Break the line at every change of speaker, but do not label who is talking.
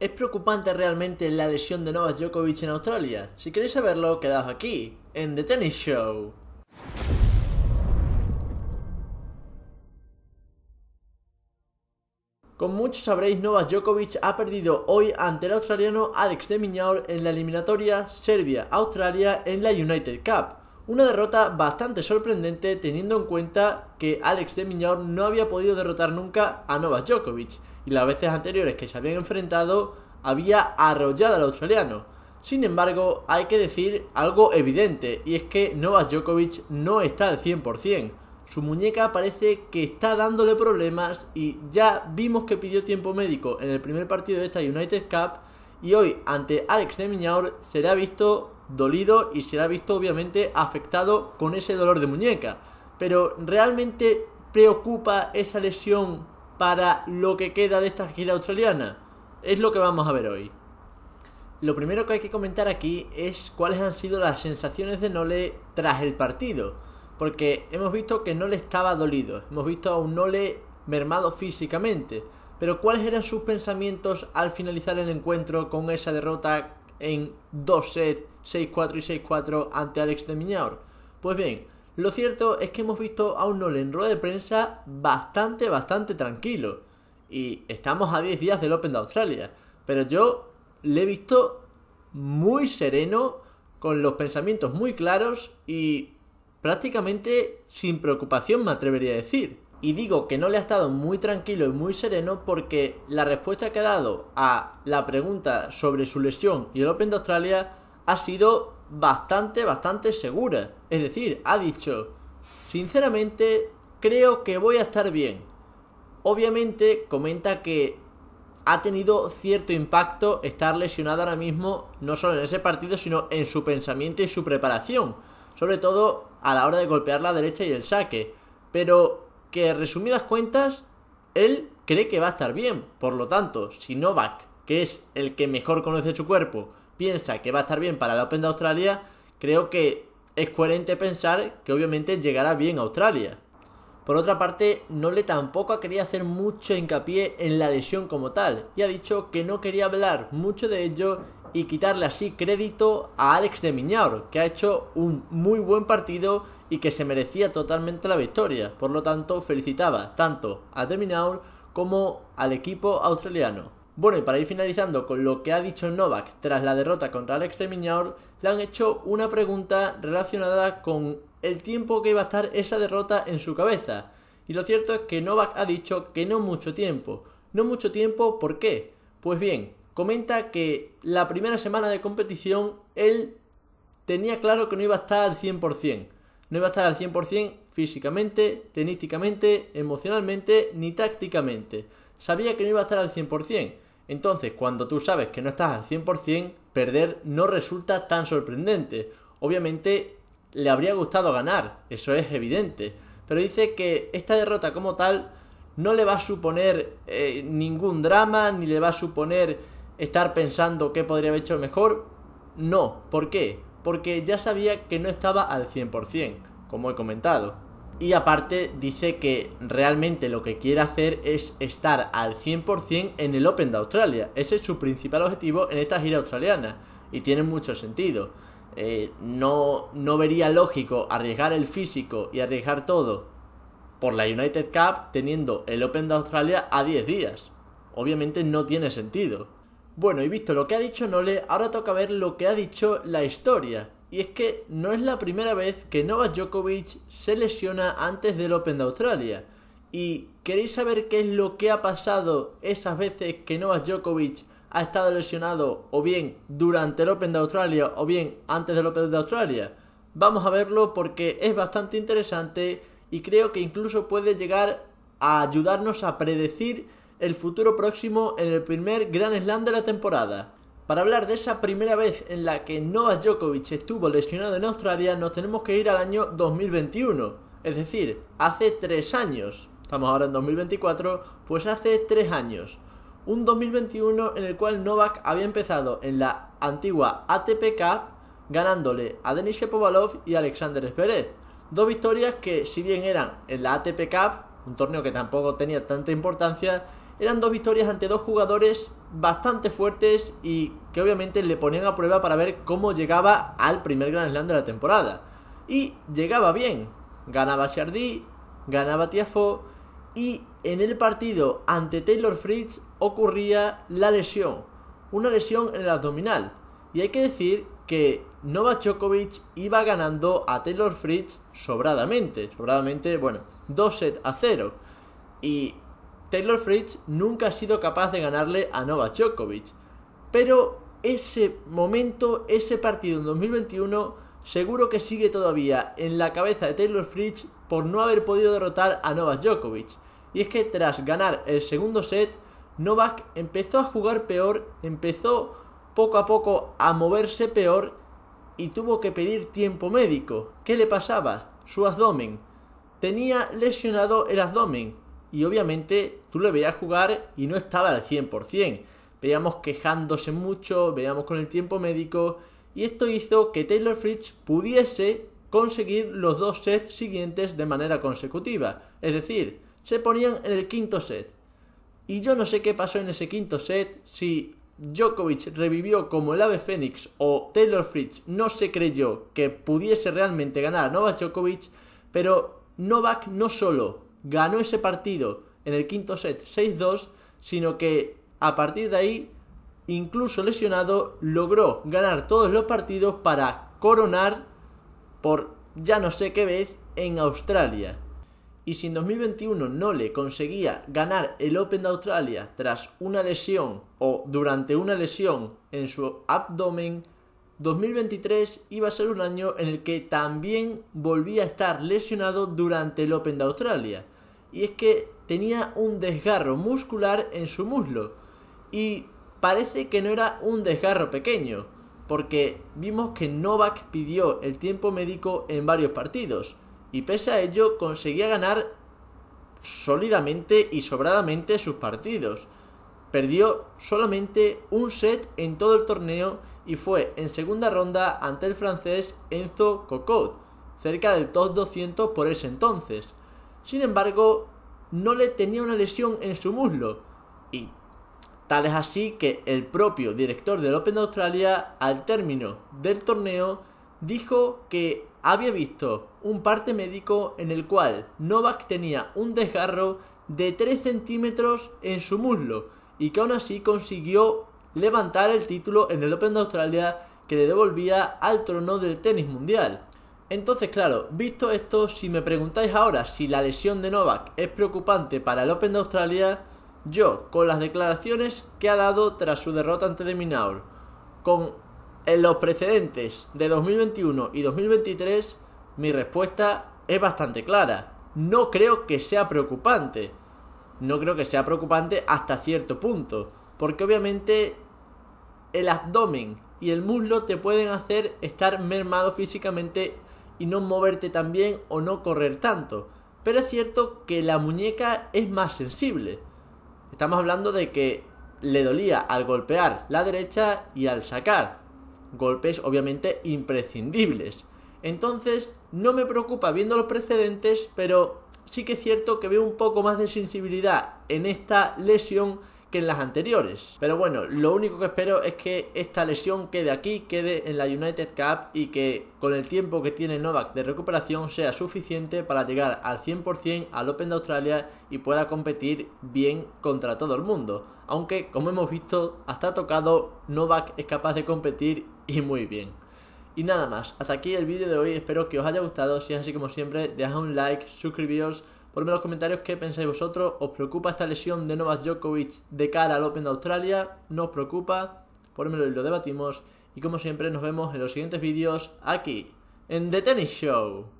Es preocupante realmente la lesión de Novak Djokovic en Australia. Si queréis saberlo, quedaos aquí, en The Tennis Show. Como muchos sabréis, Novak Djokovic ha perdido hoy ante el australiano Alex de Minaur en la eliminatoria Serbia-Australia en la United Cup. Una derrota bastante sorprendente teniendo en cuenta que Alex de Minaur no había podido derrotar nunca a Novak Djokovic y las veces anteriores que se habían enfrentado había arrollado al australiano. Sin embargo, hay que decir algo evidente y es que Novak Djokovic no está al 100%. Su muñeca parece que está dándole problemas y ya vimos que pidió tiempo médico en el primer partido de esta United Cup y hoy ante Alex de Miñaur será visto dolido y será visto obviamente afectado con ese dolor de muñeca. Pero realmente preocupa esa lesión para lo que queda de esta gira australiana. Es lo que vamos a ver hoy. Lo primero que hay que comentar aquí es cuáles han sido las sensaciones de Nole tras el partido. Porque hemos visto que Nole estaba dolido, hemos visto a un Nole mermado físicamente. Pero cuáles eran sus pensamientos al finalizar el encuentro con esa derrota en 2 sets, 6-4 y 6-4 ante Alex de Miñaur. Pues bien, lo cierto es que hemos visto a un Nolan en rueda de prensa bastante, bastante tranquilo. Y estamos a 10 días del Open de Australia. Pero yo le he visto muy sereno, con los pensamientos muy claros y prácticamente sin preocupación me atrevería a decir. Y digo que no le ha estado muy tranquilo y muy sereno porque la respuesta que ha dado a la pregunta sobre su lesión y el Open de Australia ha sido bastante, bastante segura. Es decir, ha dicho, sinceramente, creo que voy a estar bien. Obviamente comenta que ha tenido cierto impacto estar lesionada ahora mismo, no solo en ese partido, sino en su pensamiento y su preparación, sobre todo a la hora de golpear la derecha y el saque. Pero que, resumidas cuentas, él cree que va a estar bien, por lo tanto, si Novak, que es el que mejor conoce su cuerpo, piensa que va a estar bien para la Open de Australia, creo que es coherente pensar que obviamente llegará bien a Australia. Por otra parte, no le tampoco querido hacer mucho hincapié en la lesión como tal y ha dicho que no quería hablar mucho de ello y quitarle así crédito a Alex de Miñaur, que ha hecho un muy buen partido y que se merecía totalmente la victoria. Por lo tanto, felicitaba tanto a de Minaur como al equipo australiano. Bueno, y para ir finalizando con lo que ha dicho Novak tras la derrota contra Alex Minaur le han hecho una pregunta relacionada con el tiempo que iba a estar esa derrota en su cabeza. Y lo cierto es que Novak ha dicho que no mucho tiempo. No mucho tiempo, ¿por qué? Pues bien, comenta que la primera semana de competición él tenía claro que no iba a estar al 100%. No iba a estar al 100% físicamente, tenísticamente, emocionalmente ni tácticamente. Sabía que no iba a estar al 100%. Entonces, cuando tú sabes que no estás al 100%, perder no resulta tan sorprendente. Obviamente, le habría gustado ganar, eso es evidente. Pero dice que esta derrota como tal no le va a suponer eh, ningún drama, ni le va a suponer estar pensando qué podría haber hecho mejor. No, ¿por qué? Porque ya sabía que no estaba al 100%, como he comentado. Y aparte dice que realmente lo que quiere hacer es estar al 100% en el Open de Australia. Ese es su principal objetivo en esta gira australiana. Y tiene mucho sentido. Eh, no, no vería lógico arriesgar el físico y arriesgar todo por la United Cup teniendo el Open de Australia a 10 días. Obviamente no tiene sentido. Bueno, y visto lo que ha dicho Nole, ahora toca ver lo que ha dicho la historia. Y es que no es la primera vez que Novak Djokovic se lesiona antes del Open de Australia. ¿Y queréis saber qué es lo que ha pasado esas veces que Novak Djokovic ha estado lesionado o bien durante el Open de Australia o bien antes del Open de Australia? Vamos a verlo porque es bastante interesante y creo que incluso puede llegar a ayudarnos a predecir el futuro próximo en el primer Grand Slam de la temporada. Para hablar de esa primera vez en la que Novak Djokovic estuvo lesionado en Australia, nos tenemos que ir al año 2021, es decir, hace tres años. Estamos ahora en 2024, pues hace tres años. Un 2021 en el cual Novak había empezado en la antigua ATP Cup ganándole a Denis Shapovalov y Alexander Zverev. Dos victorias que si bien eran en la ATP Cup, un torneo que tampoco tenía tanta importancia, eran dos victorias ante dos jugadores bastante fuertes y que obviamente le ponían a prueba para ver cómo llegaba al primer Grand Slam de la temporada. Y llegaba bien, ganaba Shardy, ganaba Tiafo y en el partido ante Taylor Fritz ocurría la lesión, una lesión en el abdominal. Y hay que decir que Novak Djokovic iba ganando a Taylor Fritz sobradamente, sobradamente, bueno, 2 set a 0. Y Taylor Fritz nunca ha sido capaz de ganarle a Novak Djokovic, pero ese momento, ese partido en 2021, seguro que sigue todavía en la cabeza de Taylor Fritz por no haber podido derrotar a Novak Djokovic. Y es que tras ganar el segundo set, Novak empezó a jugar peor, empezó poco a poco a moverse peor y tuvo que pedir tiempo médico. ¿Qué le pasaba? Su abdomen. Tenía lesionado el abdomen y obviamente tú lo veías jugar y no estaba al 100%. Veíamos quejándose mucho, veíamos con el tiempo médico y esto hizo que Taylor Fritz pudiese conseguir los dos sets siguientes de manera consecutiva. Es decir, se ponían en el quinto set. Y yo no sé qué pasó en ese quinto set, si Djokovic revivió como el ave fénix o Taylor Fritz no se creyó que pudiese realmente ganar a Novak Djokovic, pero Novak no solo ganó ese partido en el quinto set 6-2, sino que a partir de ahí, incluso lesionado, logró ganar todos los partidos para coronar por ya no sé qué vez en Australia. Y si en 2021 no le conseguía ganar el Open de Australia tras una lesión o durante una lesión en su abdomen, 2023 iba a ser un año en el que también volvía a estar lesionado durante el Open de Australia y es que tenía un desgarro muscular en su muslo y parece que no era un desgarro pequeño, porque vimos que Novak pidió el tiempo médico en varios partidos y pese a ello conseguía ganar sólidamente y sobradamente sus partidos. Perdió solamente un set en todo el torneo y fue en segunda ronda ante el francés Enzo Cocot, cerca del top 200 por ese entonces. Sin embargo, no le tenía una lesión en su muslo. Y tal es así que el propio director del Open de Australia, al término del torneo, dijo que había visto un parte médico en el cual Novak tenía un desgarro de 3 centímetros en su muslo y que aún así consiguió levantar el título en el Open de Australia que le devolvía al trono del tenis mundial. Entonces, claro, visto esto, si me preguntáis ahora si la lesión de Novak es preocupante para el Open de Australia, yo, con las declaraciones que ha dado tras su derrota ante de Minaur, con eh, los precedentes de 2021 y 2023, mi respuesta es bastante clara. No creo que sea preocupante. No creo que sea preocupante hasta cierto punto. Porque obviamente el abdomen y el muslo te pueden hacer estar mermado físicamente y no moverte tan bien o no correr tanto. Pero es cierto que la muñeca es más sensible. Estamos hablando de que le dolía al golpear la derecha y al sacar. Golpes obviamente imprescindibles. Entonces no me preocupa viendo los precedentes, pero sí que es cierto que veo un poco más de sensibilidad en esta lesión que en las anteriores. Pero bueno, lo único que espero es que esta lesión quede aquí, quede en la United Cup y que con el tiempo que tiene Novak de recuperación sea suficiente para llegar al 100% al Open de Australia y pueda competir bien contra todo el mundo. Aunque, como hemos visto, hasta tocado, Novak es capaz de competir y muy bien. Y nada más, hasta aquí el vídeo de hoy, espero que os haya gustado, si es así como siempre, dejad un like, suscribíos Ponedme en los comentarios qué pensáis vosotros. ¿Os preocupa esta lesión de Novak Djokovic de cara al Open de Australia? ¿No os preocupa? Por y lo debatimos. Y como siempre, nos vemos en los siguientes vídeos aquí, en The Tennis Show.